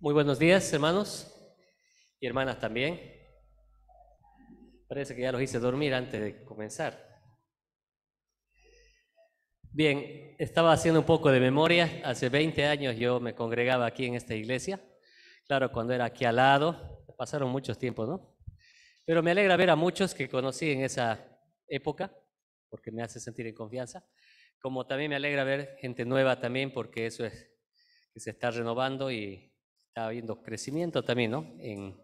Muy buenos días, hermanos y hermanas también. Parece que ya los hice dormir antes de comenzar. Bien, estaba haciendo un poco de memoria. Hace 20 años yo me congregaba aquí en esta iglesia. Claro, cuando era aquí al lado, pasaron muchos tiempos, ¿no? Pero me alegra ver a muchos que conocí en esa época, porque me hace sentir en confianza. Como también me alegra ver gente nueva también, porque eso es que se está renovando y viendo crecimiento también, ¿no? En,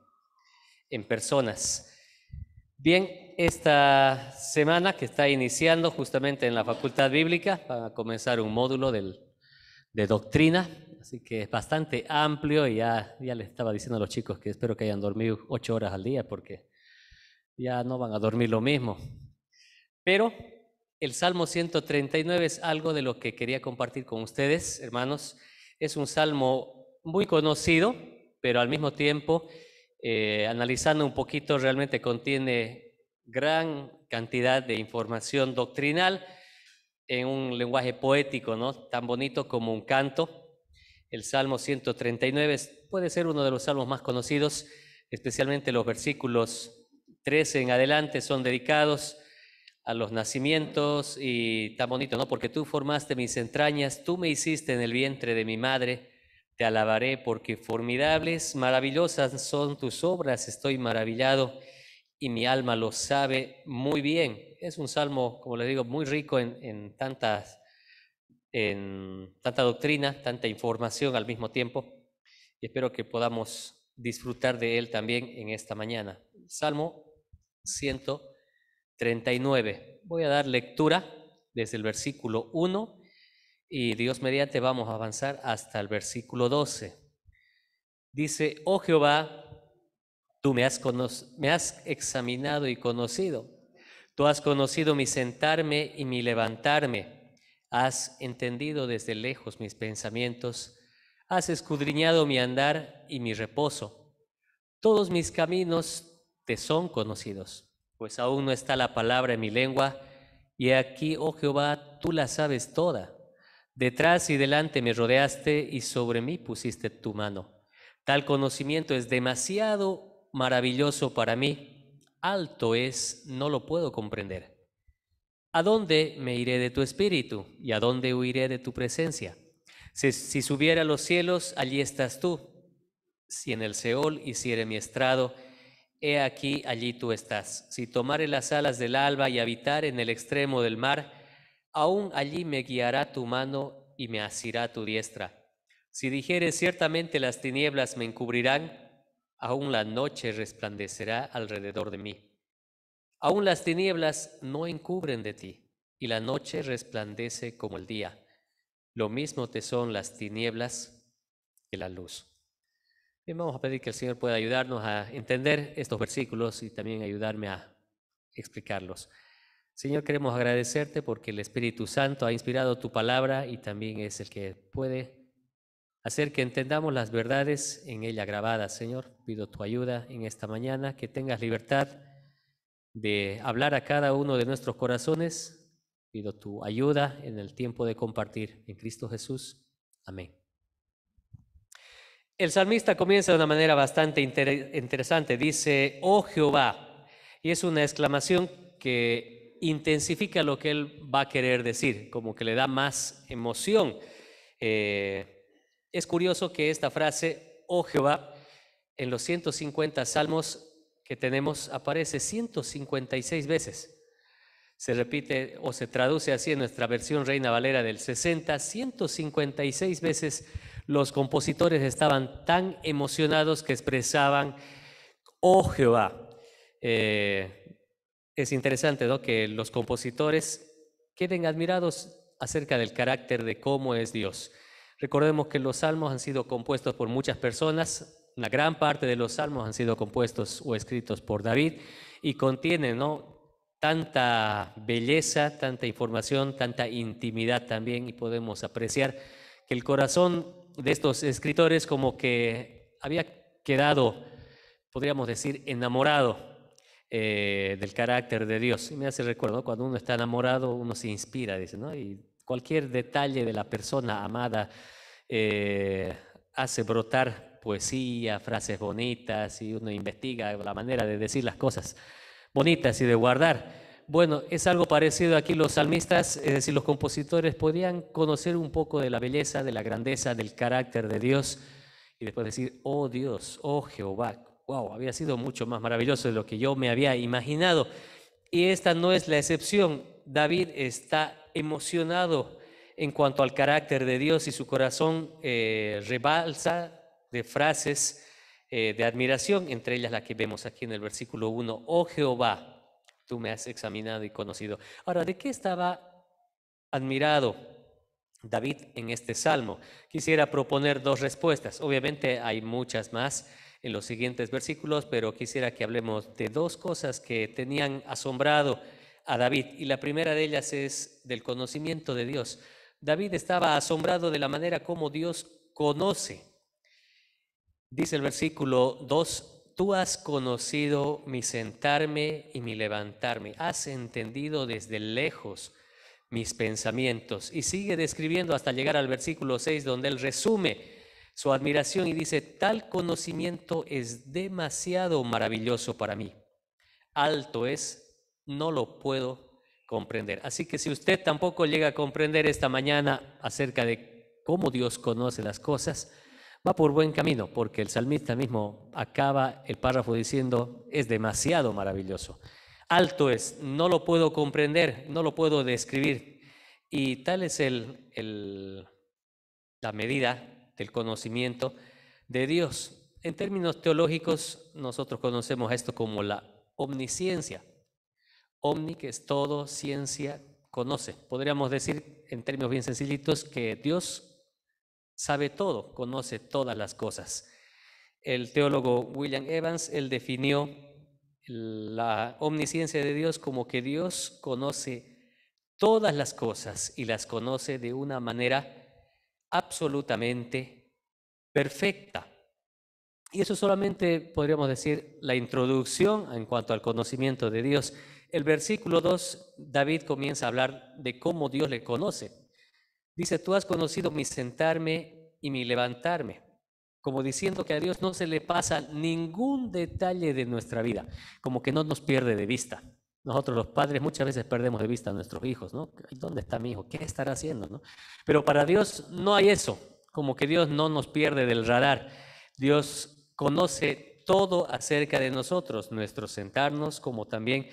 personas. Bien, esta semana que está iniciando justamente en la Facultad Bíblica, van a comenzar un módulo de doctrina, así que es bastante amplio y ya, ya les estaba diciendo a los chicos que espero que hayan dormido ocho horas al día porque ya no van a dormir lo mismo. Pero el Salmo 139 es algo de lo que quería compartir con ustedes, hermanos. Es un salmo muy conocido, pero al mismo tiempo, eh, analizando un poquito, realmente contiene gran cantidad de información doctrinal en un lenguaje poético, ¿no? Tan bonito como un canto. El Salmo 139 puede ser uno de los salmos más conocidos, especialmente los versículos 13 en adelante son dedicados a los nacimientos y tan bonito, ¿no? Porque tú formaste mis entrañas, tú me hiciste en el vientre de mi madre. Te alabaré porque formidables, maravillosas son tus obras, estoy maravillado y mi alma lo sabe muy bien. Es un salmo, como les digo, muy rico en, tantas, en tanta doctrina, tanta información al mismo tiempo. Y espero que podamos disfrutar de él también en esta mañana. Salmo 139. Voy a dar lectura desde el versículo 1 y Dios mediante vamos a avanzar hasta el versículo 12. Dice, oh Jehová, tú me has, me has examinado y conocido. Tú has conocido mi sentarme y mi levantarme. Has entendido desde lejos mis pensamientos. Has escudriñado mi andar y mi reposo. Todos mis caminos te son conocidos, pues aún no está la palabra en mi lengua. Y aquí, oh Jehová, tú la sabes toda. Detrás y delante me rodeaste y sobre mí pusiste tu mano. Tal conocimiento es demasiado maravilloso para mí. Alto es, no lo puedo comprender. ¿A dónde me iré de tu espíritu y a dónde huiré de tu presencia? Si, subiera a los cielos, allí estás tú. Si en el Seol hiciere mi estrado, he aquí, allí tú estás. Si tomare las alas del alba y habitar en el extremo del mar, aún allí me guiará tu mano y me asirá tu diestra. Si dijere ciertamente las tinieblas me encubrirán, aún la noche resplandecerá alrededor de mí. Aún las tinieblas no encubren de ti, y la noche resplandece como el día. Lo mismo te son las tinieblas que la luz. Bien, vamos a pedir que el Señor pueda ayudarnos a entender estos versículos y también ayudarme a explicarlos. Señor, queremos agradecerte porque el Espíritu Santo ha inspirado tu palabra y también es el que puede hacer que entendamos las verdades en ella grabadas. Señor, pido tu ayuda en esta mañana, que tengas libertad de hablar a cada uno de nuestros corazones. Pido tu ayuda en el tiempo de compartir en Cristo Jesús. Amén. El salmista comienza de una manera bastante interesante. Dice, oh Jehová, y es una exclamación que intensifica lo que él va a querer decir, como que le da más emoción. Eh, es curioso que esta frase, oh Jehová, en los 150 salmos que tenemos aparece 156 veces. Se repite o se traduce así en nuestra versión Reina Valera del 60, 156 veces los compositores estaban tan emocionados que expresaban, oh Jehová. Eh, es interesante ¿no? que los compositores queden admirados acerca del carácter de cómo es Dios. Recordemos que los salmos han sido compuestos por muchas personas, una gran parte de los salmos han sido compuestos o escritos por David y contienen ¿no? tanta belleza, tanta información, tanta intimidad también y podemos apreciar que el corazón de estos escritores como que había quedado, podríamos decir, enamorado eh, del carácter de Dios. Y me hace recuerdo, cuando uno está enamorado, uno se inspira, dice, ¿no? Y cualquier detalle de la persona amada eh, hace brotar poesía, frases bonitas, y uno investiga la manera de decir las cosas bonitas y de guardar. Bueno, es algo parecido aquí los salmistas, es decir, los compositores podían conocer un poco de la belleza, de la grandeza, del carácter de Dios y después decir, oh Dios, oh Jehová, wow, había sido mucho más maravilloso de lo que yo me había imaginado. Y esta no es la excepción. David está emocionado en cuanto al carácter de Dios y su corazón eh, rebalsa de frases eh, de admiración, entre ellas la que vemos aquí en el versículo 1, oh Jehová, tú me has examinado y conocido. Ahora, ¿de qué estaba admirado David en este salmo? Quisiera proponer dos respuestas. Obviamente hay muchas más en los siguientes versículos, pero quisiera que hablemos de dos cosas que tenían asombrado a David. Y la primera de ellas es del conocimiento de Dios. David estaba asombrado de la manera como Dios conoce. Dice el versículo 2, tú has conocido mi sentarme y mi levantarme, has entendido desde lejos mis pensamientos. Y sigue describiendo hasta llegar al versículo 6, donde él resume su admiración y dice, tal conocimiento es demasiado maravilloso para mí. Alto es, no lo puedo comprender. Así que si usted tampoco llega a comprender esta mañana acerca de cómo Dios conoce las cosas, va por buen camino, porque el salmista mismo acaba el párrafo diciendo, es demasiado maravilloso. Alto es, no lo puedo comprender, no lo puedo describir. Y tal es el, la medida del conocimiento de Dios. En términos teológicos, nosotros conocemos esto como la omnisciencia. Omni, que es todo, ciencia, conoce. Podríamos decir, en términos bien sencillitos, que Dios sabe todo, conoce todas las cosas. El teólogo William Evans, él definió la omnisciencia de Dios como que Dios conoce todas las cosas y las conoce de una manera absolutamente perfecta. Y eso solamente podríamos decir la introducción en cuanto al conocimiento de Dios. El versículo 2, David comienza a hablar de cómo Dios le conoce. Dice, tú has conocido mi sentarme y mi levantarme, como diciendo que a Dios no se le pasa ningún detalle de nuestra vida, como que no nos pierde de vista. Nosotros los padres muchas veces perdemos de vista a nuestros hijos, ¿no? ¿Dónde está mi hijo? ¿Qué estará haciendo? Pero para Dios no hay eso, como que Dios no nos pierde del radar. Dios conoce todo acerca de nosotros, nuestro sentarnos como también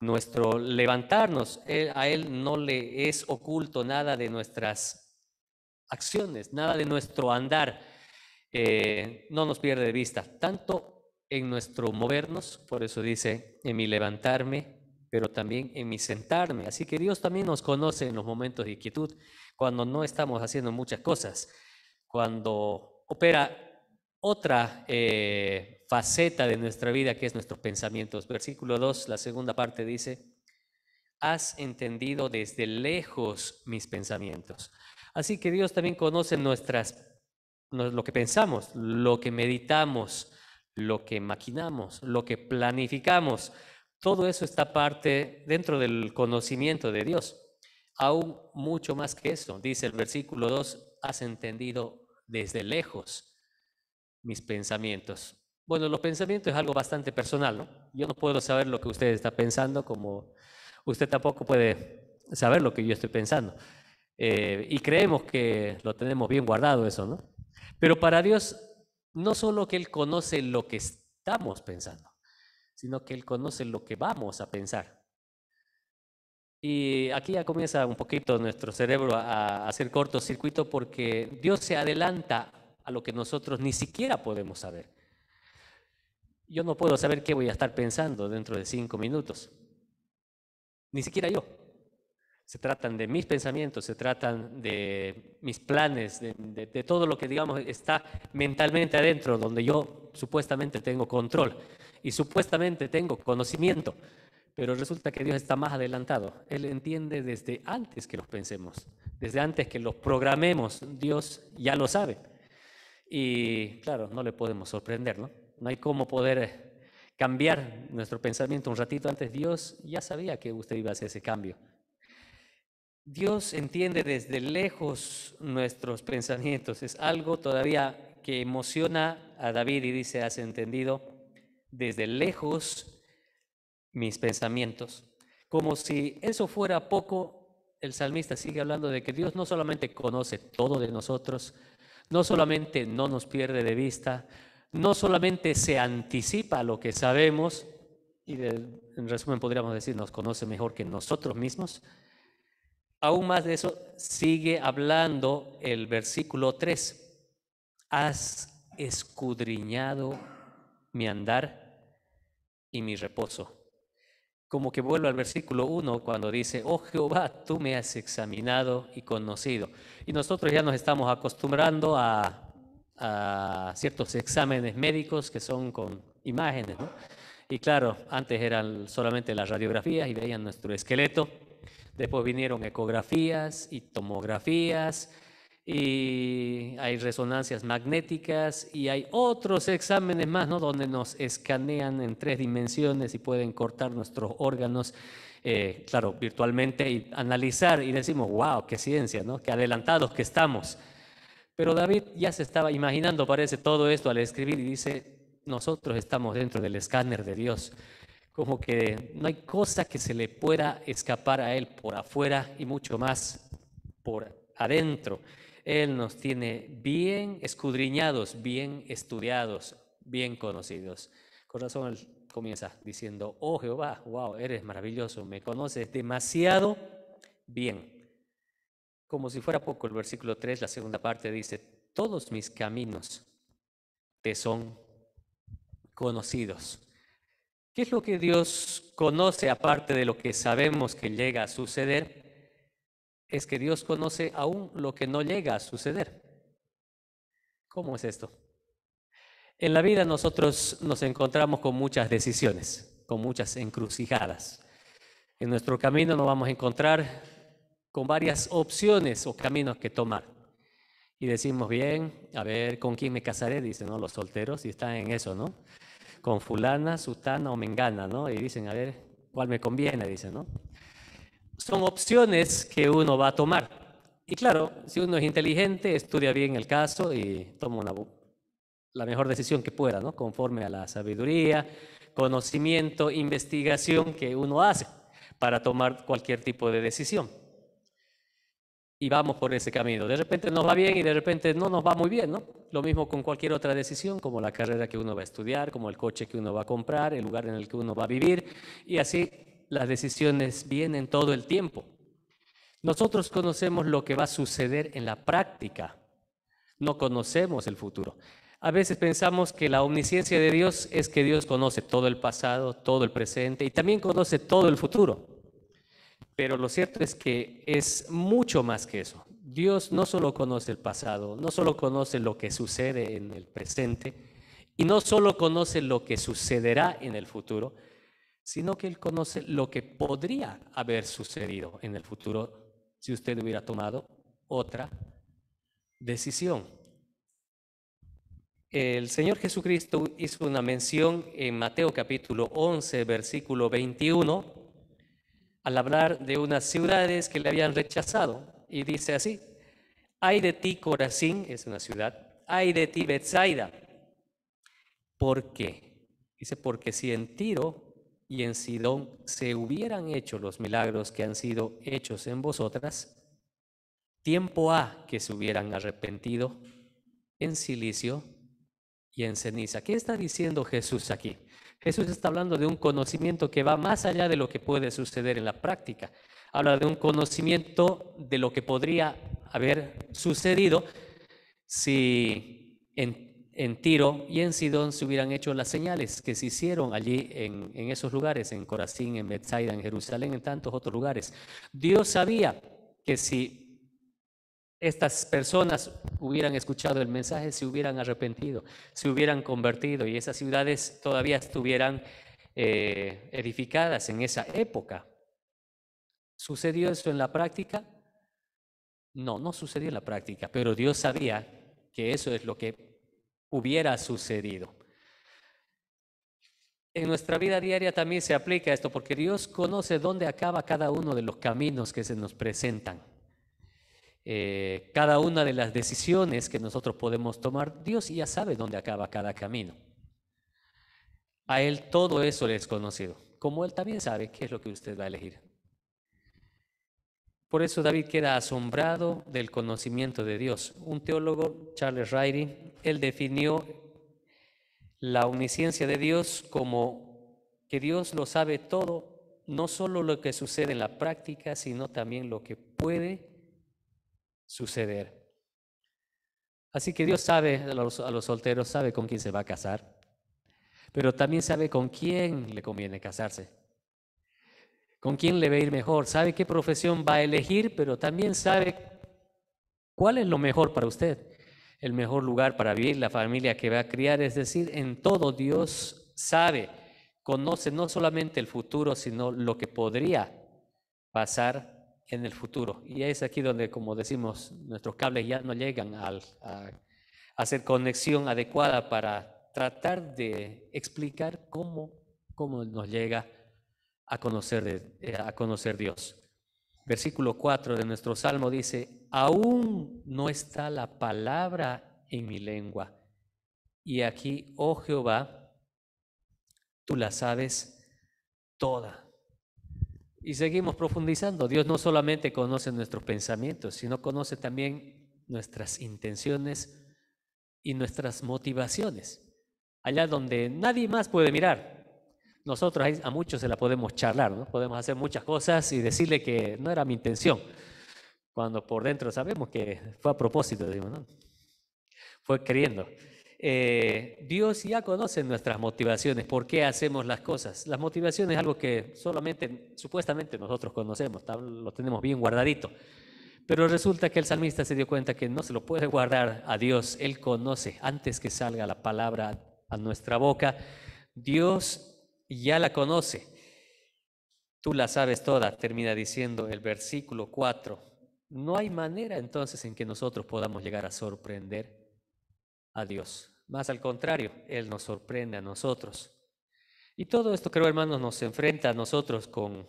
nuestro levantarnos. a Él no le es oculto nada de nuestras acciones, nada de nuestro andar. Eh, no nos pierde de vista, tanto en nuestro movernos, por eso dice, en mi levantarme pero también en mi sentarme. Así que Dios también nos conoce en los momentos de inquietud, cuando no estamos haciendo muchas cosas, cuando opera otra eh, faceta de nuestra vida que es nuestros pensamientos. Versículo 2, la segunda parte dice, has entendido desde lejos mis pensamientos. Así que Dios también conoce nuestras, lo que pensamos, lo que meditamos, lo que maquinamos, lo que planificamos. Todo eso está parte dentro del conocimiento de Dios. Aún mucho más que eso, dice el versículo 2, has entendido desde lejos mis pensamientos. Bueno, los pensamientos es algo bastante personal, ¿no? Yo no puedo saber lo que usted está pensando, como usted tampoco puede saber lo que yo estoy pensando. Eh, y creemos que lo tenemos bien guardado eso, ¿no? Pero para Dios, no solo que Él conoce lo que estamos pensando, sino que Él conoce lo que vamos a pensar. Y aquí ya comienza un poquito nuestro cerebro a hacer cortocircuito porque Dios se adelanta a lo que nosotros ni siquiera podemos saber. Yo no puedo saber qué voy a estar pensando dentro de cinco minutos. Ni siquiera yo. Se tratan de mis pensamientos, se tratan de mis planes, de, todo lo que, digamos, está mentalmente adentro, donde yo supuestamente tengo control y supuestamente tengo conocimiento, pero resulta que Dios está más adelantado. Él entiende desde antes que los pensemos, desde antes que los programemos, Dios ya lo sabe. Y claro, no le podemos sorprender, ¿no? No hay cómo poder eh, cambiar nuestro pensamiento un ratito antes. Dios ya sabía que usted iba a hacer ese cambio. Dios entiende desde lejos nuestros pensamientos. Es algo todavía que emociona a David y dice, has entendido desde lejos mis pensamientos. Como si eso fuera poco, el salmista sigue hablando de que Dios no solamente conoce todo de nosotros, no solamente no nos pierde de vista, no solamente se anticipa a lo que sabemos, y en resumen podríamos decir nos conoce mejor que nosotros mismos, aún más de eso sigue hablando el versículo 3, has escudriñado mi andar y mi reposo. Como que vuelvo al versículo 1 cuando dice, oh Jehová, tú me has examinado y conocido. Y nosotros ya nos estamos acostumbrando a, a ciertos exámenes médicos que son con imágenes. Y claro, antes eran solamente las radiografías y veían nuestro esqueleto. Después vinieron ecografías y tomografías y hay resonancias magnéticas y hay otros exámenes más, ¿no? Donde nos escanean en tres dimensiones y pueden cortar nuestros órganos, eh, claro, virtualmente y analizar y decimos, wow, qué ciencia, ¿no? Qué adelantados que estamos. Pero David ya se estaba imaginando, parece, todo esto al escribir y dice, nosotros estamos dentro del escáner de Dios. Como que no hay cosa que se le pueda escapar a Él por afuera y mucho más por adentro. Él nos tiene bien escudriñados, bien estudiados, bien conocidos. Con comienza diciendo, oh Jehová, wow, eres maravilloso, me conoces demasiado bien. Como si fuera poco, el versículo 3, la segunda parte dice, todos mis caminos te son conocidos. ¿Qué es lo que Dios conoce aparte de lo que sabemos que llega a suceder? es que Dios conoce aún lo que no llega a suceder. ¿Cómo es esto? En la vida nosotros nos encontramos con muchas decisiones, con muchas encrucijadas. En nuestro camino nos vamos a encontrar con varias opciones o caminos que tomar. Y decimos, bien, a ver, ¿con quién me casaré? Dicen, ¿no? Los solteros, y están en eso, ¿no? Con fulana, sutana o mengana, ¿no? Y dicen, a ver, ¿cuál me conviene? Dicen, ¿no? son opciones que uno va a tomar. Y claro, si uno es inteligente, estudia bien el caso y toma la mejor decisión que pueda, ¿no? Conforme a la sabiduría, conocimiento, investigación que uno hace para tomar cualquier tipo de decisión. Y vamos por ese camino. De repente nos va bien y de repente no nos va muy bien, ¿no? Lo mismo con cualquier otra decisión, como la carrera que uno va a estudiar, como el coche que uno va a comprar, el lugar en el que uno va a vivir, y así las decisiones vienen todo el tiempo. Nosotros conocemos lo que va a suceder en la práctica, no conocemos el futuro. A veces pensamos que la omnisciencia de Dios es que Dios conoce todo el pasado, todo el presente y también conoce todo el futuro. Pero lo cierto es que es mucho más que eso. Dios no solo conoce el pasado, no solo conoce lo que sucede en el presente y no solo conoce lo que sucederá en el futuro, sino que él conoce lo que podría haber sucedido en el futuro si usted hubiera tomado otra decisión. El Señor Jesucristo hizo una mención en Mateo capítulo 11, versículo 21, al hablar de unas ciudades que le habían rechazado. Y dice así, Hay de ti Corazín, es una ciudad, hay de ti Bethsaida. ¿Por qué? Dice, porque si en Tiro y en Sidón se hubieran hecho los milagros que han sido hechos en vosotras, tiempo ha que se hubieran arrepentido en silicio y en ceniza. ¿Qué está diciendo Jesús aquí? Jesús está hablando de un conocimiento que va más allá de lo que puede suceder en la práctica. Habla de un conocimiento de lo que podría haber sucedido si en en Tiro y en Sidón se hubieran hecho las señales que se hicieron allí en, esos lugares, en Corazín, en Bethsaida, en Jerusalén, en tantos otros lugares. Dios sabía que si estas personas hubieran escuchado el mensaje, se hubieran arrepentido, se hubieran convertido y esas ciudades todavía estuvieran eh, edificadas en esa época. ¿Sucedió eso en la práctica? No, no sucedió en la práctica, pero Dios sabía que eso es lo que hubiera sucedido. En nuestra vida diaria también se aplica esto, porque Dios conoce dónde acaba cada uno de los caminos que se nos presentan. Eh, cada una de las decisiones que nosotros podemos tomar, Dios ya sabe dónde acaba cada camino. A Él todo eso le es conocido, como Él también sabe qué es lo que usted va a elegir. Por eso David queda asombrado del conocimiento de Dios. Un teólogo, Charles Riley, él definió la omnisciencia de Dios como que Dios lo sabe todo, no solo lo que sucede en la práctica, sino también lo que puede suceder. Así que Dios sabe a los solteros, sabe con quién se va a casar, pero también sabe con quién le conviene casarse con quién le va a ir mejor, sabe qué profesión va a elegir, pero también sabe cuál es lo mejor para usted, el mejor lugar para vivir, la familia que va a criar, es decir, en todo Dios sabe, conoce no solamente el futuro, sino lo que podría pasar en el futuro. Y es aquí donde, como decimos, nuestros cables ya no llegan a hacer conexión adecuada para tratar de explicar cómo, cómo nos llega a conocer, eh, a conocer Dios. Versículo 4 de nuestro salmo dice, aún no está la palabra en mi lengua. Y aquí, oh Jehová, tú la sabes toda. Y seguimos profundizando. Dios no solamente conoce nuestros pensamientos, sino conoce también nuestras intenciones y nuestras motivaciones. Allá donde nadie más puede mirar, nosotros a muchos se la podemos charlar, ¿no? Podemos hacer muchas cosas y decirle que no era mi intención, cuando por dentro sabemos que fue a propósito, digamos, ¿no? Fue queriendo. Eh, Dios ya conoce nuestras motivaciones, por qué hacemos las cosas. Las motivaciones es algo que solamente, supuestamente nosotros conocemos, lo tenemos bien guardadito. Pero resulta que el salmista se dio cuenta que no se lo puede guardar a Dios, Él conoce antes que salga la palabra a nuestra boca. Dios y ya la conoce. Tú la sabes toda, termina diciendo el versículo 4. No hay manera entonces en que nosotros podamos llegar a sorprender a Dios. Más al contrario, Él nos sorprende a nosotros. Y todo esto, creo hermanos, nos enfrenta a nosotros con,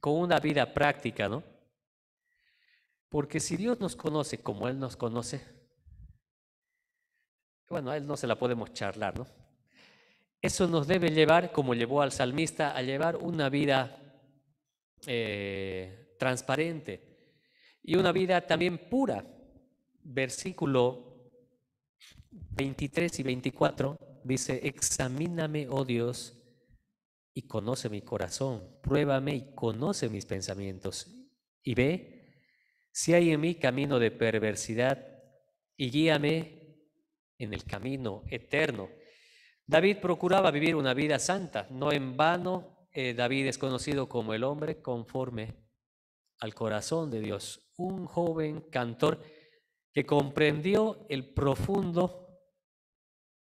con una vida práctica, ¿no? Porque si Dios nos conoce como Él nos conoce, bueno, a Él no se la podemos charlar, ¿no? Eso nos debe llevar, como llevó al salmista, a llevar una vida eh, transparente y una vida también pura. Versículo 23 y 24 dice, examíname, oh Dios, y conoce mi corazón, pruébame y conoce mis pensamientos, y ve si hay en mí camino de perversidad, y guíame en el camino eterno. David procuraba vivir una vida santa. No en vano, eh, David es conocido como el hombre conforme al corazón de Dios. Un joven cantor que comprendió el profundo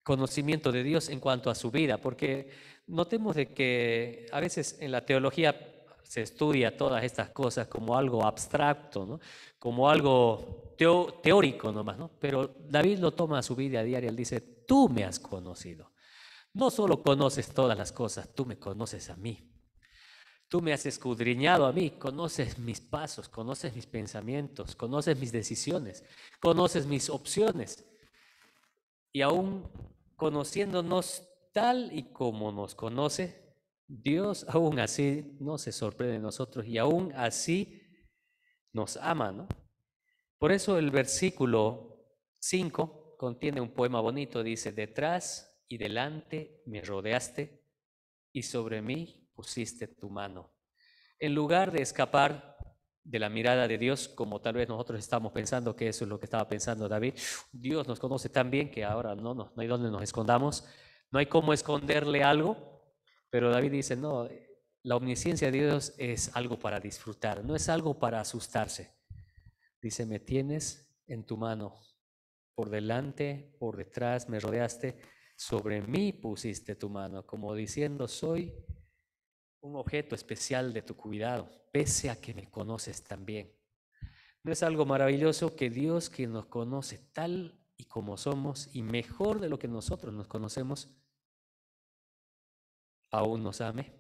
conocimiento de Dios en cuanto a su vida, porque notemos de que a veces en la teología se estudia todas estas cosas como algo abstracto, como algo teórico nomás, ¿no? pero David lo toma a su vida diaria, él dice, tú me has conocido. No solo conoces todas las cosas, tú me conoces a mí. Tú me has escudriñado a mí, conoces mis pasos, conoces mis pensamientos, conoces mis decisiones, conoces mis opciones. Y aún conociéndonos tal y como nos conoce, Dios aún así no se sorprende de nosotros y aún así nos ama, ¿no? Por eso el versículo 5 contiene un poema bonito, dice, detrás y delante me rodeaste, y sobre mí pusiste tu mano. En lugar de escapar de la mirada de Dios, como tal vez nosotros estamos pensando que eso es lo que estaba pensando David, Dios nos conoce tan bien que ahora no, no, hay donde nos escondamos, no hay cómo esconderle algo, pero David dice, no, la omnisciencia de Dios es algo para disfrutar, no es algo para asustarse. Dice, me tienes en tu mano, por delante, por detrás, me rodeaste sobre mí pusiste tu mano, como diciendo, soy un objeto especial de tu cuidado, pese a que me conoces también. ¿No es algo maravilloso que Dios, que nos conoce tal y como somos, y mejor de lo que nosotros nos conocemos, aún nos ame?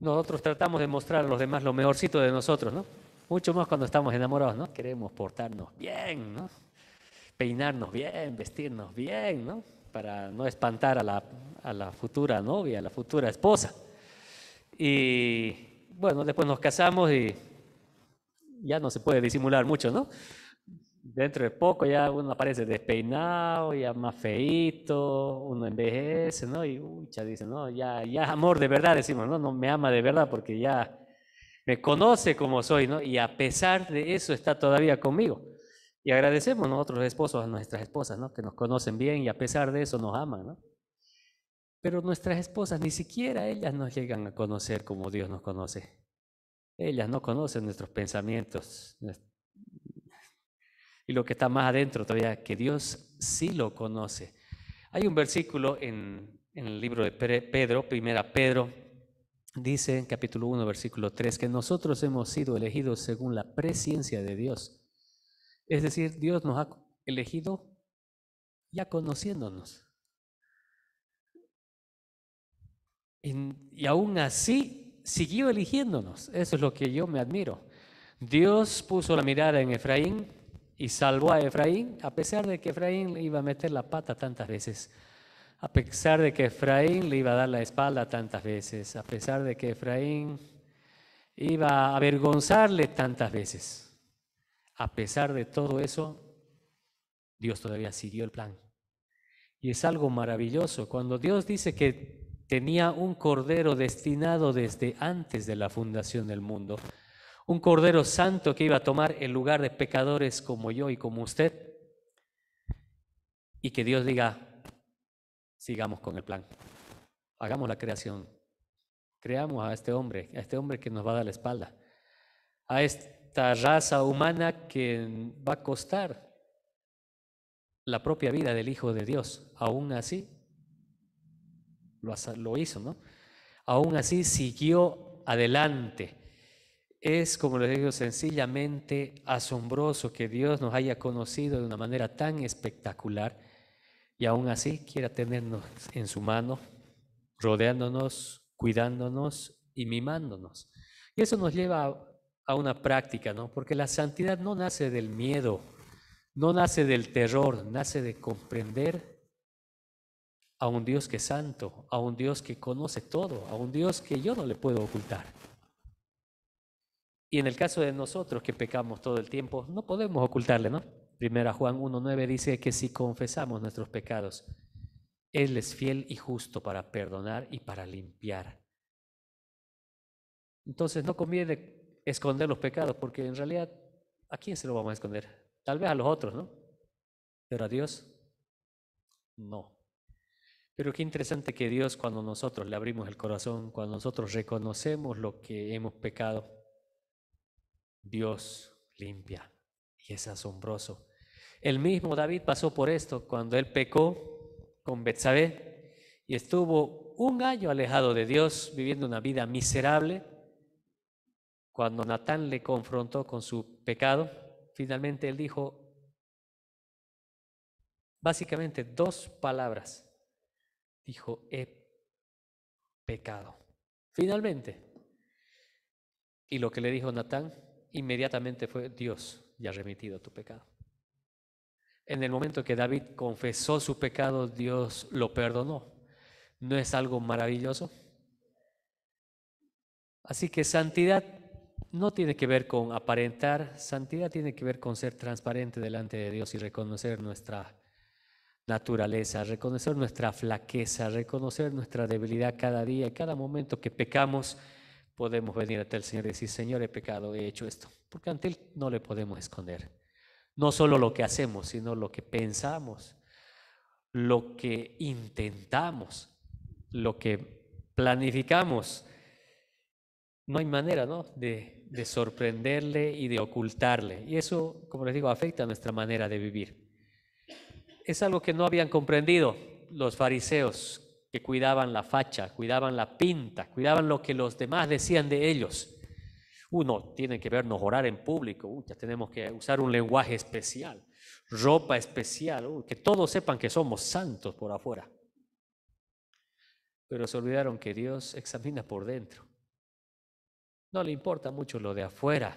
Nosotros tratamos de mostrar a los demás lo mejorcito de nosotros, ¿no? Mucho más cuando estamos enamorados, ¿no? Queremos portarnos bien, ¿no? peinarnos bien, vestirnos bien, ¿no? Para no espantar a la, futura novia, a la futura esposa. Y bueno, después nos casamos y ya no se puede disimular mucho, ¿no? Dentro de poco ya uno aparece despeinado, ya más feito, uno envejece, ¿no? Y ya dice, no, ya, ya amor de verdad, decimos, ¿no? No me ama de verdad porque ya me conoce como soy, ¿no? Y a pesar de eso está todavía conmigo. Y agradecemos nosotros esposos a nuestras esposas, ¿no? Que nos conocen bien y a pesar de eso nos aman, ¿no? Pero nuestras esposas ni siquiera ellas nos llegan a conocer como Dios nos conoce. Ellas no conocen nuestros pensamientos y lo que está más adentro todavía, que Dios sí lo conoce. Hay un versículo en, en el libro de Pedro, primera Pedro, dice en capítulo 1, versículo 3, que nosotros hemos sido elegidos según la presciencia de Dios es decir, Dios nos ha elegido ya conociéndonos. Y, aún así siguió eligiéndonos. Eso es lo que yo me admiro. Dios puso la mirada en Efraín y salvó a Efraín, a pesar de que Efraín le iba a meter la pata tantas veces, a pesar de que Efraín le iba a dar la espalda tantas veces, a pesar de que Efraín iba a avergonzarle tantas veces a pesar de todo eso, Dios todavía siguió el plan. Y es algo maravilloso. Cuando Dios dice que tenía un cordero destinado desde antes de la fundación del mundo, un cordero santo que iba a tomar el lugar de pecadores como yo y como usted, y que Dios diga, sigamos con el plan, hagamos la creación, creamos a este hombre, a este hombre que nos va a dar la espalda, a este raza humana que va a costar la propia vida del Hijo de Dios. Aún así, lo, hizo, ¿no? Aún así siguió adelante. Es, como les digo, sencillamente asombroso que Dios nos haya conocido de una manera tan espectacular y aún así quiera tenernos en su mano, rodeándonos, cuidándonos y mimándonos. Y eso nos lleva a a una práctica, ¿no? Porque la santidad no nace del miedo, no nace del terror, nace de comprender a un Dios que es santo, a un Dios que conoce todo, a un Dios que yo no le puedo ocultar. Y en el caso de nosotros que pecamos todo el tiempo, no podemos ocultarle, ¿no? Primera Juan 1.9 dice que si confesamos nuestros pecados, Él es fiel y justo para perdonar y para limpiar. Entonces no conviene esconder los pecados, porque en realidad, ¿a quién se lo vamos a esconder? Tal vez a los otros, ¿no? Pero a Dios, no. Pero qué interesante que Dios, cuando nosotros le abrimos el corazón, cuando nosotros reconocemos lo que hemos pecado, Dios limpia. Y es asombroso. El mismo David pasó por esto cuando él pecó con Betsabé y estuvo un año alejado de Dios, viviendo una vida miserable cuando Natán le confrontó con su pecado, finalmente él dijo básicamente dos palabras. Dijo, he pecado. Finalmente. Y lo que le dijo Natán inmediatamente fue, Dios ya ha remitido tu pecado. En el momento que David confesó su pecado, Dios lo perdonó. ¿No es algo maravilloso? Así que santidad no tiene que ver con aparentar, santidad tiene que ver con ser transparente delante de Dios y reconocer nuestra naturaleza, reconocer nuestra flaqueza, reconocer nuestra debilidad cada día y cada momento que pecamos, podemos venir ante el Señor y decir, Señor, he pecado, he hecho esto, porque ante Él no le podemos esconder. No solo lo que hacemos, sino lo que pensamos, lo que intentamos, lo que planificamos no hay manera ¿no? De, sorprenderle y de ocultarle. Y eso, como les digo, afecta a nuestra manera de vivir. Es algo que no habían comprendido los fariseos, que cuidaban la facha, cuidaban la pinta, cuidaban lo que los demás decían de ellos. Uno tiene que vernos orar en público, ya tenemos que usar un lenguaje especial, ropa especial, que todos sepan que somos santos por afuera. Pero se olvidaron que Dios examina por dentro no le importa mucho lo de afuera,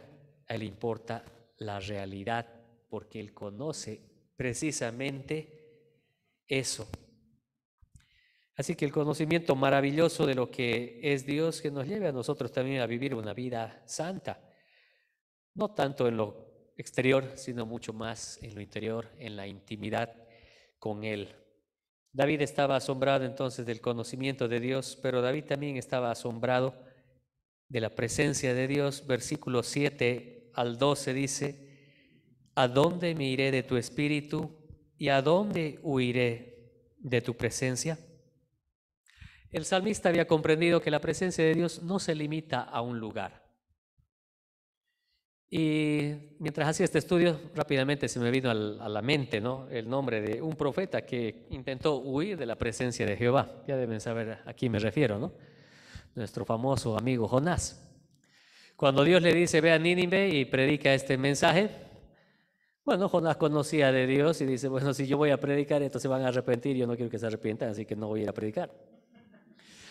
a él le importa la realidad, porque él conoce precisamente eso. Así que el conocimiento maravilloso de lo que es Dios que nos lleve a nosotros también a vivir una vida santa, no tanto en lo exterior, sino mucho más en lo interior, en la intimidad con Él. David estaba asombrado entonces del conocimiento de Dios, pero David también estaba asombrado de la presencia de Dios, versículo 7 al 12 dice, ¿A dónde me iré de tu espíritu y a dónde huiré de tu presencia? El salmista había comprendido que la presencia de Dios no se limita a un lugar. Y mientras hacía este estudio, rápidamente se me vino a la mente ¿no? el nombre de un profeta que intentó huir de la presencia de Jehová. Ya deben saber a quién me refiero, ¿no? nuestro famoso amigo Jonás. Cuando Dios le dice, ve a Nínive y predica este mensaje, bueno, Jonás conocía de Dios y dice, bueno, si yo voy a predicar, entonces van a arrepentir, yo no quiero que se arrepientan, así que no voy a ir a predicar.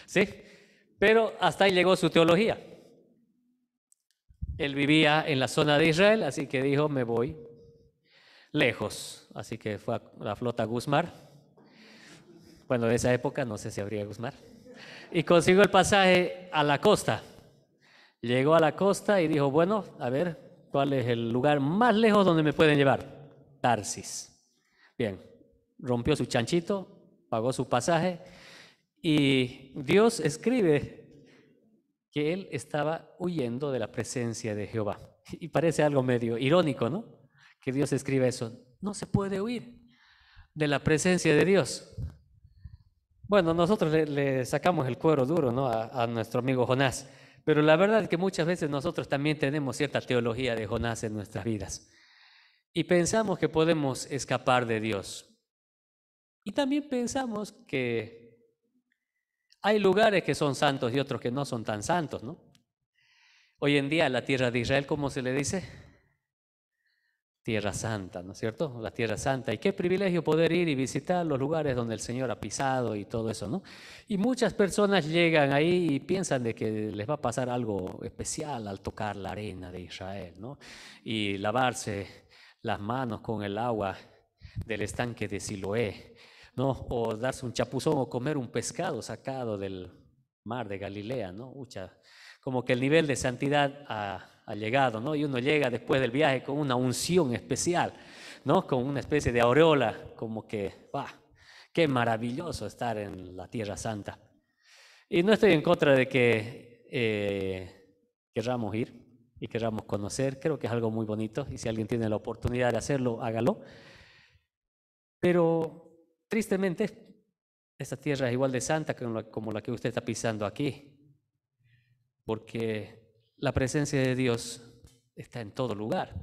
¿Sí? Pero hasta ahí llegó su teología. Él vivía en la zona de Israel, así que dijo, me voy lejos. Así que fue a la flota Guzmán. Bueno, en esa época no sé si habría Guzmán y consigo el pasaje a la costa. Llegó a la costa y dijo, bueno, a ver, ¿cuál es el lugar más lejos donde me pueden llevar? Tarsis. Bien, rompió su chanchito, pagó su pasaje y Dios escribe que él estaba huyendo de la presencia de Jehová. Y parece algo medio irónico, ¿no? Que Dios escribe eso. No se puede huir de la presencia de Dios. Bueno, nosotros le, sacamos el cuero duro ¿no? a, nuestro amigo Jonás, pero la verdad es que muchas veces nosotros también tenemos cierta teología de Jonás en nuestras vidas y pensamos que podemos escapar de Dios. Y también pensamos que hay lugares que son santos y otros que no son tan santos, ¿no? Hoy en día la tierra de Israel, ¿cómo se le dice? Tierra Santa, ¿no es cierto? La Tierra Santa. Y qué privilegio poder ir y visitar los lugares donde el Señor ha pisado y todo eso, ¿no? Y muchas personas llegan ahí y piensan de que les va a pasar algo especial al tocar la arena de Israel, ¿no? Y lavarse las manos con el agua del estanque de Siloé, ¿no? O darse un chapuzón o comer un pescado sacado del mar de Galilea, ¿no? mucha como que el nivel de santidad ha llegado, ¿no? Y uno llega después del viaje con una unción especial, ¿no? Con una especie de aureola, como que, ¡va! Qué maravilloso estar en la Tierra Santa. Y no estoy en contra de que queramos eh, querramos ir y queramos conocer, creo que es algo muy bonito y si alguien tiene la oportunidad de hacerlo, hágalo. Pero tristemente, esta tierra es igual de santa como la que usted está pisando aquí, porque la presencia de Dios está en todo lugar.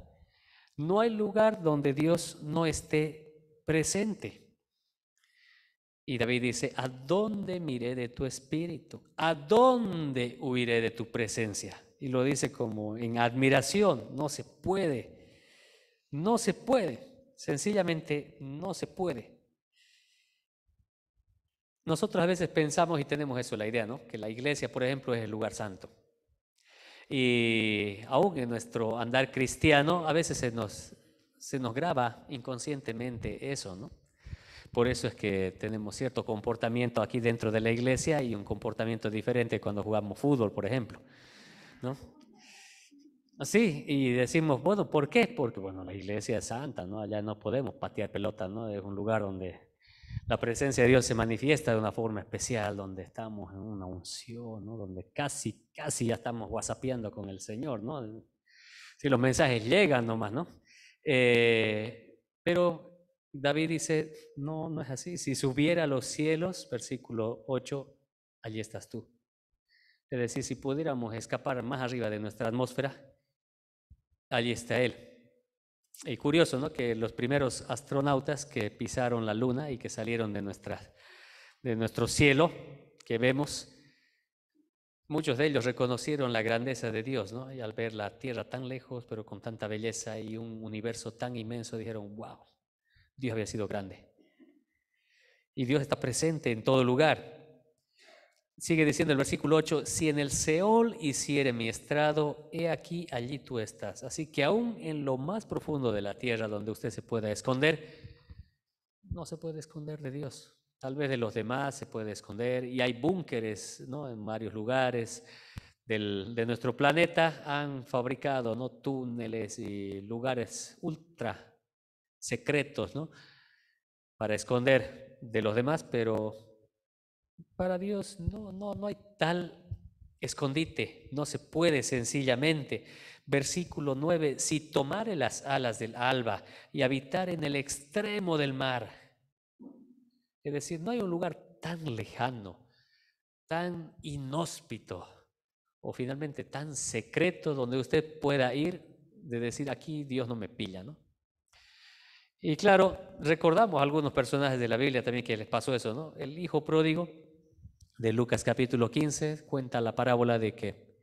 No hay lugar donde Dios no esté presente. Y David dice, ¿a dónde miré de tu espíritu? ¿A dónde huiré de tu presencia? Y lo dice como en admiración, no se puede, no se puede, sencillamente no se puede. Nosotros a veces pensamos y tenemos eso, la idea, ¿no? Que la iglesia, por ejemplo, es el lugar santo. Y aún en nuestro andar cristiano, a veces se nos, se nos graba inconscientemente eso, ¿no? Por eso es que tenemos cierto comportamiento aquí dentro de la iglesia y un comportamiento diferente cuando jugamos fútbol, por ejemplo, ¿no? Así, y decimos, bueno, ¿por qué? Porque, bueno, la iglesia es santa, ¿no? Allá no podemos patear pelota, ¿no? Es un lugar donde la presencia de Dios se manifiesta de una forma especial, donde estamos en una unción, donde casi, casi ya estamos whatsappeando con el Señor, ¿no? Si los mensajes llegan nomás, ¿no? Eh, pero David dice, no, no es así. Si subiera a los cielos, versículo 8, allí estás tú. Es decir, si pudiéramos escapar más arriba de nuestra atmósfera, allí está Él. Y curioso, ¿no? Que los primeros astronautas que pisaron la Luna y que salieron de, nuestra, de nuestro cielo, que vemos, muchos de ellos reconocieron la grandeza de Dios, ¿no? Y al ver la Tierra tan lejos, pero con tanta belleza y un universo tan inmenso, dijeron, wow, Dios había sido grande. Y Dios está presente en todo lugar. Sigue diciendo el versículo 8, si en el Seol hiciere mi estrado, he aquí, allí tú estás. Así que aún en lo más profundo de la tierra donde usted se pueda esconder, no se puede esconder de Dios. Tal vez de los demás se puede esconder y hay búnkeres ¿no? en varios lugares de nuestro planeta. Han fabricado ¿no? túneles y lugares ultra secretos ¿no? para esconder de los demás, pero para Dios no, no, no hay tal escondite, no se puede sencillamente. Versículo 9, si tomare las alas del alba y habitar en el extremo del mar. Es decir, no hay un lugar tan lejano, tan inhóspito o finalmente tan secreto donde usted pueda ir de decir aquí Dios no me pilla, ¿no? Y claro, recordamos algunos personajes de la Biblia también que les pasó eso, ¿no? El hijo pródigo de Lucas capítulo 15 cuenta la parábola de que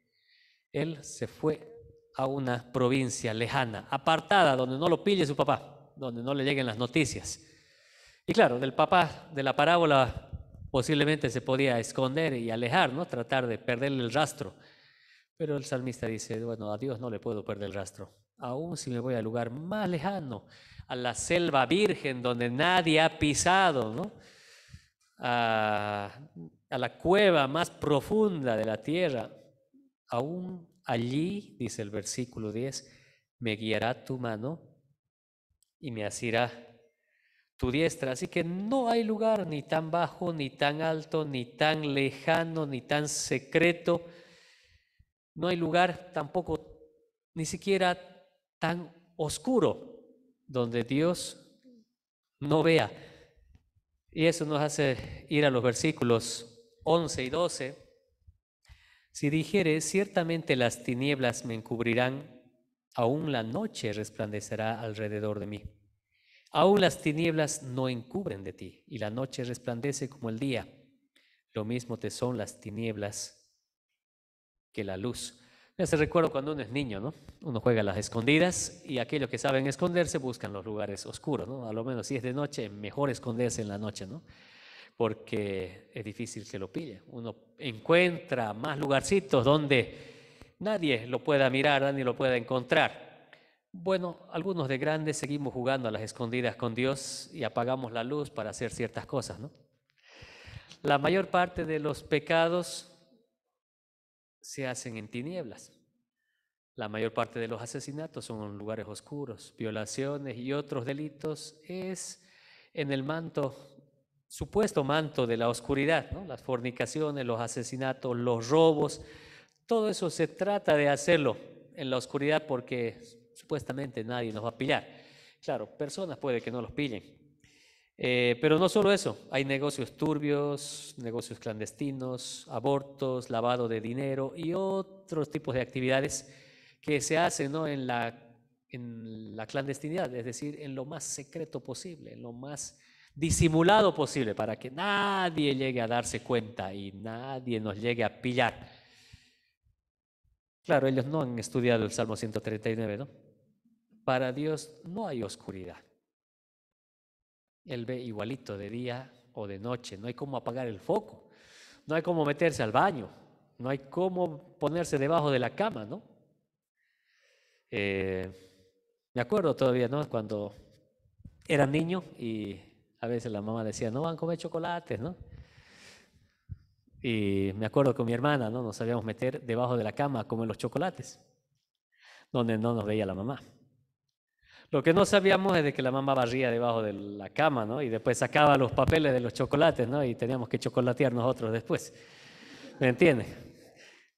él se fue a una provincia lejana, apartada, donde no lo pille su papá, donde no le lleguen las noticias. Y claro, del papá de la parábola posiblemente se podía esconder y alejar, ¿no? Tratar de perderle el rastro. Pero el salmista dice, bueno, a Dios no le puedo perder el rastro. Aún si me voy al lugar más lejano, a la selva virgen donde nadie ha pisado, ¿no? Ah, a la cueva más profunda de la tierra, aún allí, dice el versículo 10, me guiará tu mano y me asirá tu diestra. Así que no hay lugar ni tan bajo, ni tan alto, ni tan lejano, ni tan secreto. No hay lugar tampoco ni siquiera tan oscuro donde Dios no vea. Y eso nos hace ir a los versículos 11 y 12, si dijere, ciertamente las tinieblas me encubrirán, aún la noche resplandecerá alrededor de mí. Aún las tinieblas no encubren de ti, y la noche resplandece como el día. Lo mismo te son las tinieblas que la luz. Ya se recuerdo cuando uno es niño, ¿no? Uno juega a las escondidas y aquellos que saben esconderse buscan los lugares oscuros, ¿no? A lo menos si es de noche, mejor esconderse en la noche, ¿no? porque es difícil que lo pille. Uno encuentra más lugarcitos donde nadie lo pueda mirar, nadie lo pueda encontrar. Bueno, algunos de grandes seguimos jugando a las escondidas con Dios y apagamos la luz para hacer ciertas cosas, ¿no? La mayor parte de los pecados se hacen en tinieblas. La mayor parte de los asesinatos son en lugares oscuros, violaciones y otros delitos es en el manto supuesto manto de la oscuridad, las fornicaciones, los asesinatos, los robos, todo eso se trata de hacerlo en la oscuridad porque supuestamente nadie nos va a pillar. Claro, personas puede que no los pillen. Eh, pero no solo eso, hay negocios turbios, negocios clandestinos, abortos, lavado de dinero y otros tipos de actividades que se hacen en, la, en la clandestinidad, es decir, en lo más secreto posible, en lo más disimulado posible para que nadie llegue a darse cuenta y nadie nos llegue a pillar. Claro, ellos no han estudiado el Salmo 139, ¿no? Para Dios no hay oscuridad. Él ve igualito de día o de noche, no hay cómo apagar el foco, no hay cómo meterse al baño, no hay cómo ponerse debajo de la cama, ¿no? Eh, me acuerdo todavía, ¿no? Cuando era niño y a veces la mamá decía, no van a comer chocolates, ¿no? Y me acuerdo que mi hermana, ¿no? Nos sabíamos meter debajo de la cama a comer los chocolates, donde no nos veía la mamá. Lo que no sabíamos es de que la mamá barría debajo de la cama, ¿no? Y después sacaba los papeles de los chocolates, ¿no? Y teníamos que chocolatear nosotros después. ¿Me entiende?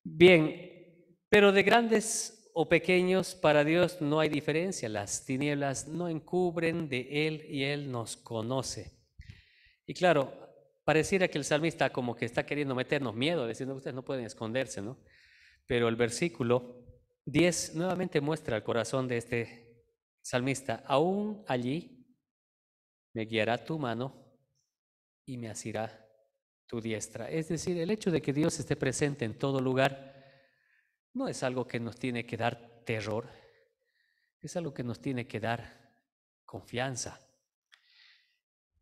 Bien, pero de grandes o pequeños, para Dios no hay diferencia. Las tinieblas no encubren de Él y Él nos conoce. Y claro, pareciera que el salmista como que está queriendo meternos miedo, diciendo ustedes no pueden esconderse, ¿no? Pero el versículo 10 nuevamente muestra el corazón de este salmista. Aún allí me guiará tu mano y me asirá tu diestra. Es decir, el hecho de que Dios esté presente en todo lugar no es algo que nos tiene que dar terror, es algo que nos tiene que dar confianza.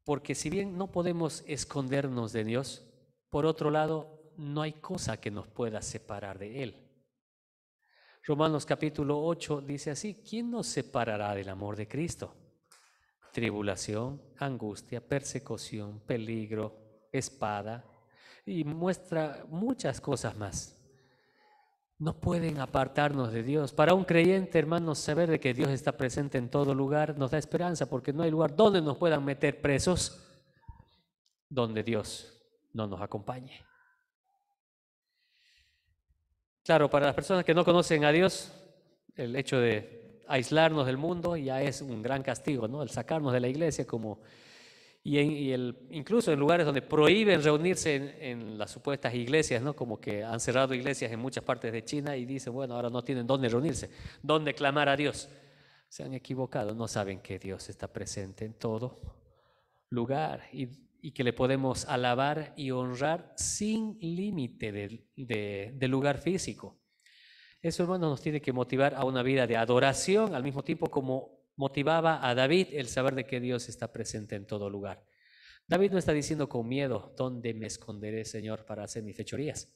Porque si bien no podemos escondernos de Dios, por otro lado, no hay cosa que nos pueda separar de Él. Romanos capítulo 8 dice así, ¿quién nos separará del amor de Cristo? Tribulación, angustia, persecución, peligro, espada, y muestra muchas cosas más no pueden apartarnos de Dios. Para un creyente, hermanos, saber de que Dios está presente en todo lugar nos da esperanza, porque no hay lugar donde nos puedan meter presos donde Dios no nos acompañe. Claro, para las personas que no conocen a Dios, el hecho de aislarnos del mundo ya es un gran castigo, ¿no? El sacarnos de la iglesia como y, el, incluso en lugares donde prohíben reunirse en, las supuestas iglesias, ¿no? como que han cerrado iglesias en muchas partes de China y dicen, bueno, ahora no tienen dónde reunirse, dónde clamar a Dios. Se han equivocado, no saben que Dios está presente en todo lugar y, que le podemos alabar y honrar sin límite de, de lugar físico. Eso, hermanos, nos tiene que motivar a una vida de adoración al mismo tiempo como motivaba a David el saber de que Dios está presente en todo lugar. David no está diciendo con miedo, ¿dónde me esconderé, Señor, para hacer mis fechorías?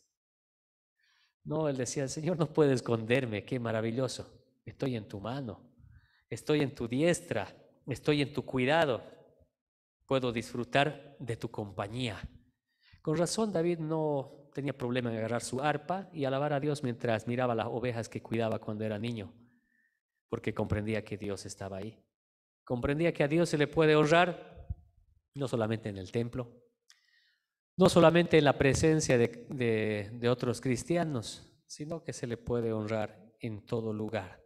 No, él decía, el Señor no puede esconderme, qué maravilloso. Estoy en tu mano, estoy en tu diestra, estoy en tu cuidado. Puedo disfrutar de tu compañía. Con razón David no tenía problema en agarrar su arpa y alabar a Dios mientras miraba las ovejas que cuidaba cuando era niño porque comprendía que Dios estaba ahí. Comprendía que a Dios se le puede honrar no solamente en el templo, no solamente en la presencia de, otros cristianos, sino que se le puede honrar en todo lugar.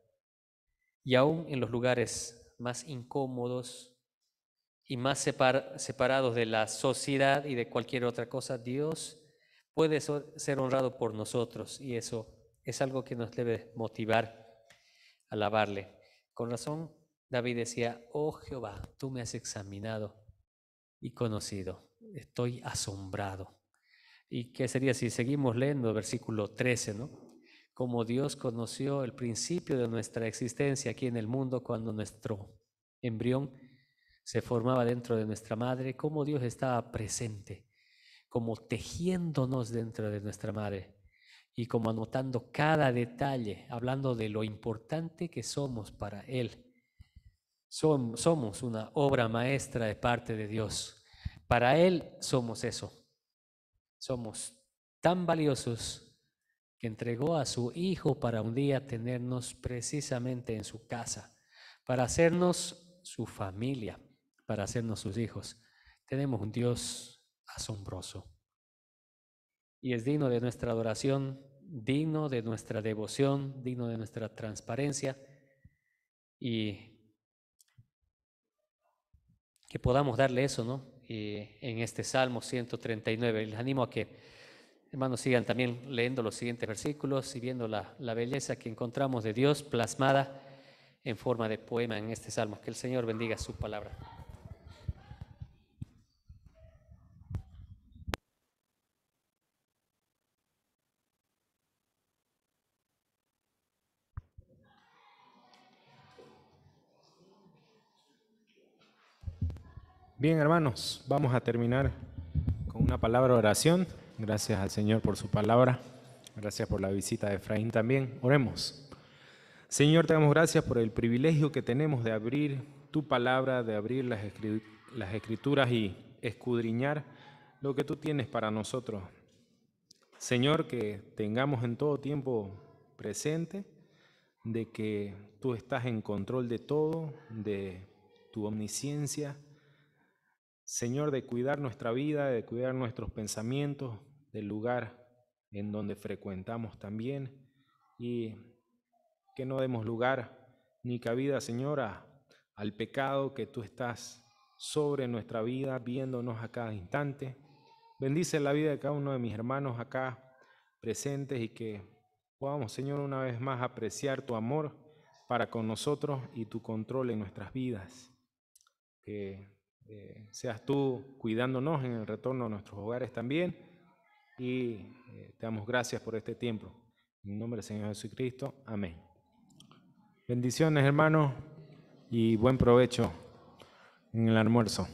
Y aún en los lugares más incómodos y más separados de la sociedad y de cualquier otra cosa, Dios puede ser honrado por nosotros y eso es algo que nos debe motivar alabarle. Con razón, David decía, oh Jehová, tú me has examinado y conocido. Estoy asombrado. ¿Y qué sería si seguimos leyendo versículo 13, no? Como Dios conoció el principio de nuestra existencia aquí en el mundo cuando nuestro embrión se formaba dentro de nuestra madre, cómo Dios estaba presente, como tejiéndonos dentro de nuestra madre y como anotando cada detalle, hablando de lo importante que somos para Él. somos una obra maestra de parte de Dios. Para Él somos eso. Somos tan valiosos que entregó a su Hijo para un día tenernos precisamente en su casa, para hacernos su familia, para hacernos sus hijos. Tenemos un Dios asombroso y es digno de nuestra adoración, digno de nuestra devoción, digno de nuestra transparencia y que podamos darle eso, ¿no? Eh, en este Salmo 139. Les animo a que, hermanos, sigan también leyendo los siguientes versículos y viendo la, la belleza que encontramos de Dios plasmada en forma de poema en este Salmo. Que el Señor bendiga su palabra. Bien, hermanos, vamos a terminar con una palabra de oración. Gracias al Señor por su palabra. Gracias por la visita de Efraín también. Oremos. Señor, te damos gracias por el privilegio que tenemos de abrir tu palabra, de abrir las, las escrituras y escudriñar lo que tú tienes para nosotros. Señor, que tengamos en todo tiempo presente de que tú estás en control de todo, de tu omnisciencia Señor, de cuidar nuestra vida, de cuidar nuestros pensamientos, del lugar en donde frecuentamos también y que no demos lugar ni cabida, Señor, al pecado que tú estás sobre nuestra vida, viéndonos a cada instante. Bendice la vida de cada uno de mis hermanos acá presentes y que podamos, Señor, una vez más apreciar tu amor para con nosotros y tu control en nuestras vidas. Que eh, seas tú cuidándonos en el retorno a nuestros hogares también. Y eh, te damos gracias por este tiempo. En nombre del Señor Jesucristo. Amén. Bendiciones, hermanos, y buen provecho en el almuerzo.